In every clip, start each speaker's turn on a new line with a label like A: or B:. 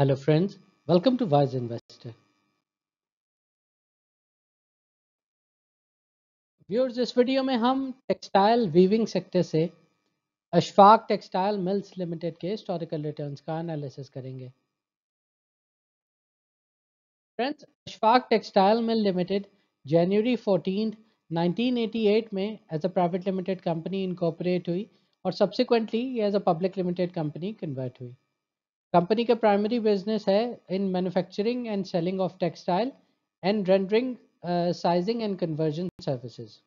A: Hello friends, welcome to Wise Investor.
B: Viewers इस video में हम टेक्सटाइल वीविंग सेक्टर से अशफाक टेक्सटाइल मिल्स लिमिटेड के हिस्टोरिकल रिटर्न्स का एनालिसिस करेंगे friends Ashfaq textile mill limited जनवरी 14, 1988 में as a private limited company incorporated हुई और सब्सिक्वेंटली ये as a public limited company convert हुई कंपनी का प्राइमरी बिजनेस है in manufacturing and selling of textile and rendering sizing and conversion services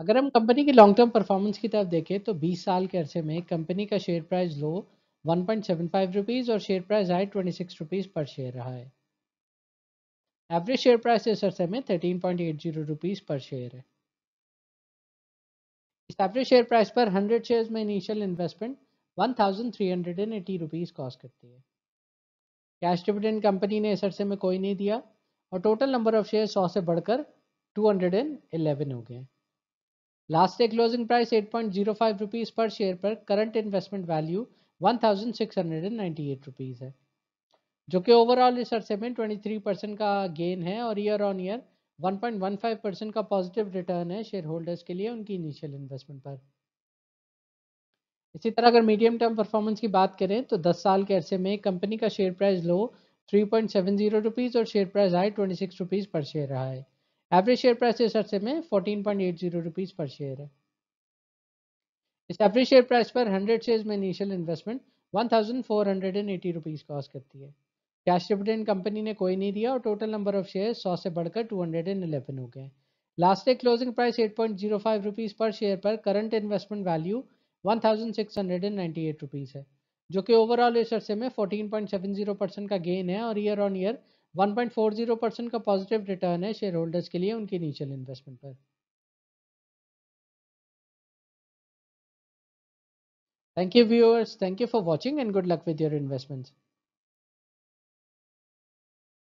B: अगर हम कंपनी की लॉन्ग टर्म परफॉर्मेंस की तरफ देखें तो 20 साल के अरसे में कंपनी का शेयर प्राइस लो 1.75 रुपीस और शेयर प्राइस हाई 26 रुपीस पर शेयर रहा है एवरेज शेयर प्राइस इस अरसे में 13.80 रुपीस पर शेयर है इस एवरेज शेयर प्राइस पर 100 शेयर्स में initial investment one thousand three hundred and eighty rupees cost करती है कैश डिविडेंड कंपनी ने इस अरसे में कोई नहीं दिया और टोटल नंबर ऑफ शेयर सौ से बढ़कर टू हंड्रेड एंड एलेवन हो गए last day closing price eight point zero five rupees पर शेयर पर current investment value one thousand six hundred and ninety eight rupees है जो कि ओवरऑल इस अरसे में ट्वेंटी थ्री परसेंट का गेन है और year on year one point one five percent का पॉजिटिव रिटर्न है शेयर होल्डर्स के लिए उनकी इनिशियल इन्वेस्टमेंट पर इसी तरह अगर मीडियम टर्म परफॉर्मेंस की बात करें तो 10 साल के अरसे में कंपनी का शेयर प्राइस लो 3.70 रुपीस और शेयर प्राइस हाई 26 रुपीस पर शेयर रहा है एवरेज शेयर प्राइस इस अरसे में 14.80 रुपीस पर शेयर है इस एवरेज शेयर प्राइस पर 100 शेयर्स में इनिशियल इन्वेस्टमेंट 1480 रुपीस कॉस्ट करती है कैश डिविडेंड कंपनी ने कोई नहीं दिया और टोटल नंबर ऑफ शेयर सौ से बढ़कर टू हो गए last day closing price eight rupees पर शेयर पर करंट इन्वेस्टमेंट वैल्यू 1698 रुपीस है जो कि ओवरऑल इस अरसे में 14.70 परसेंट का गेन है और ईयर ऑन ईयर 1.40 परसेंट का पॉजिटिव रिटर्न है शेयर होल्डर्स के लिए उनकी इनिशियल इन्वेस्टमेंट पर
A: thank you viewers thank you for watching and good luck with your investments